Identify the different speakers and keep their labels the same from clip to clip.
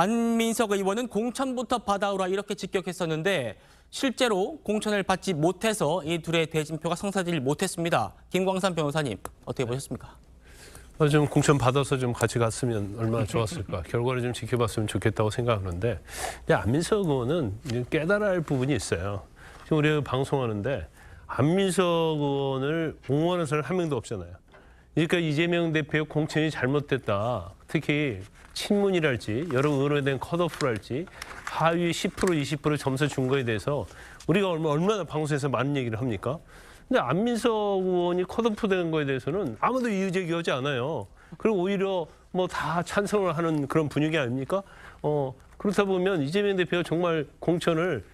Speaker 1: 안민석 의원은 공천부터 받아오라 이렇게 직격했었는데 실제로 공천을 받지 못해서 이 둘의 대진표가 성사되지 못했습니다. 김광삼 변호사님 어떻게 네. 보셨습니까? 어, 좀 공천 받아서 좀 같이 갔으면 얼마나 좋았을까. 결과를 좀 지켜봤으면 좋겠다고 생각하는데, 근데 안민석 의원은 깨달아야 할 부분이 있어요. 지금 우리가 방송하는데 안민석 의원을 옹호하는 사람 한 명도 없잖아요. 그러니까 이재명 대표의 공천이 잘못됐다. 특히 친문이랄지 여러 의원에 대한 컷오프랄지 하위 10% 20% 점수 준 거에 대해서 우리가 얼마나 방송에서 많은 얘기를 합니까? 근데 안민석 의원이 컷오프 된 거에 대해서는 아무도 이유 제기하지 않아요. 그리고 오히려 뭐 다 찬성을 하는 그런 분위기 아닙니까? 어, 그렇다 보면 이재명 대표가 정말 공천을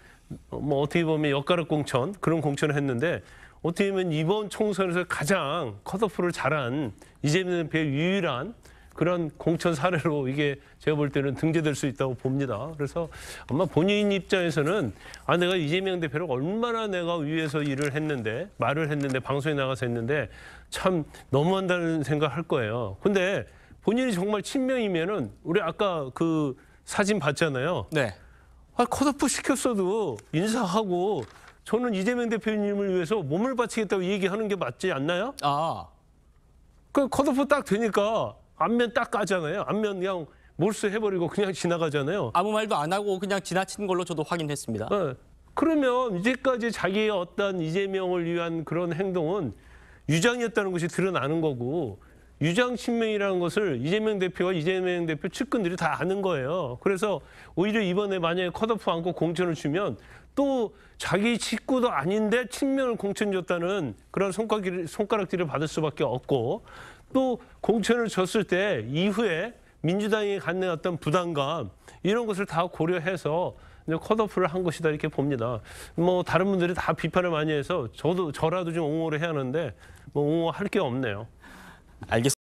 Speaker 1: 어, 뭐 어떻게 보면 역가락 공천 그런 공천을 했는데 어떻게 보면 이번 총선에서 가장 컷오프를 잘한 이재명 대표의 유일한 그런 공천 사례로 이게 제가 볼 때는 등재될 수 있다고 봅니다. 그래서 아마 본인 입장에서는 아 내가 이재명 대표를 얼마나 내가 위에서 일을 했는데 말을 했는데 방송에 나가서 했는데 참 너무한다는 생각할 거예요. 근데 본인이 정말 친명이면은 우리 아까 그 사진 봤잖아요. 네. 아 컷오프 시켰어도 인사하고 저는 이재명 대표님을 위해서 몸을 바치겠다고 얘기하는 게 맞지 않나요? 아. 그 컷오프 딱 되니까 안면 딱 까잖아요. 안면 그냥 몰수해버리고 그냥 지나가잖아요. 아무 말도 안 하고 그냥 지나친 걸로 저도 확인했습니다. 네. 그러면 이제까지 자기의 어떤 이재명을 위한 그런 행동은 유장이었다는 것이 드러나는 거고 유장 친명이라는 것을 이재명 대표와 이재명 대표 측근들이 다 아는 거예요. 그래서 오히려 이번에 만약에 컷오프 안고 공천을 주면 또 자기 직구도 아닌데 친명을 공천 줬다는 그런 손가락질을 받을 수밖에 없고 또 공천을 줬을 때 이후에 민주당이 갖는 어떤 부담감 이런 것을 다 고려해서 이제 컷오프를 한 것이다 이렇게 봅니다. 뭐 다른 분들이 다 비판을 많이 해서 저도 저라도 좀 옹호를 해야 하는데 뭐 옹호할 게 없네요. 알겠습니다.